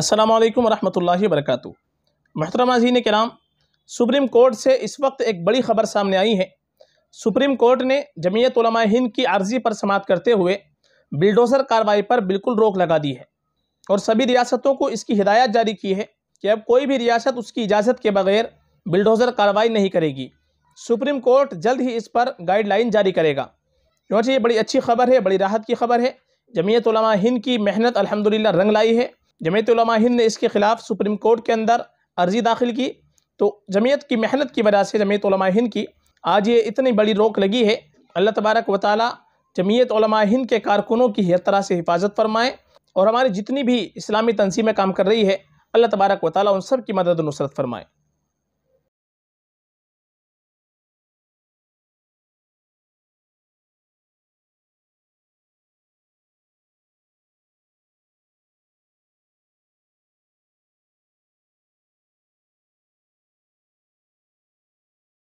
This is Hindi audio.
अस्सलाम वालेकुम रहमतुल्लाहि वरकatuह महतरमा ने कराम सुप्रीम कोर्ट से इस वक्त एक बड़ी खबर सामने आई है सुप्रीम कोर्ट ने जमीयत हिंद की अर्जी पर समाप्त करते हुए बिल्डोज़र कार्रवाई पर बिल्कुल रोक लगा दी है और सभी रियासतों को इसकी हिदायत जारी की है कि अब कोई भी रियासत उसकी इजाज़त के बगैर बिल्डोज़र कार्रवाई नहीं करेगी सुप्रीम कोर्ट जल्द ही इस पर गाइडलाइन जारी करेगा क्योंकि ये बड़ी अच्छी खबर है बड़ी राहत की खबर है जमीयत हिंद की मेहनत अलहमदिल्ला रंग लाई है जमीयत हिंद ने इसके ख़िलाफ़ सुप्रीम कोर्ट के अंदर अर्ज़ी दाखिल की तो जमीयत की मेहनत की वजह से जमीयत हिंद की आज ये इतनी बड़ी रोक लगी है अल्लाह तबारक व ताली जमीयत हिंद के कारकुनों की हर तरह से हिफाजत फरमाएँ और हमारी जितनी भी इस्लामी तनसीमें काम कर रही है अल्लाह तबारक व ताली उन सब की मदद नुसरत फरमाएँ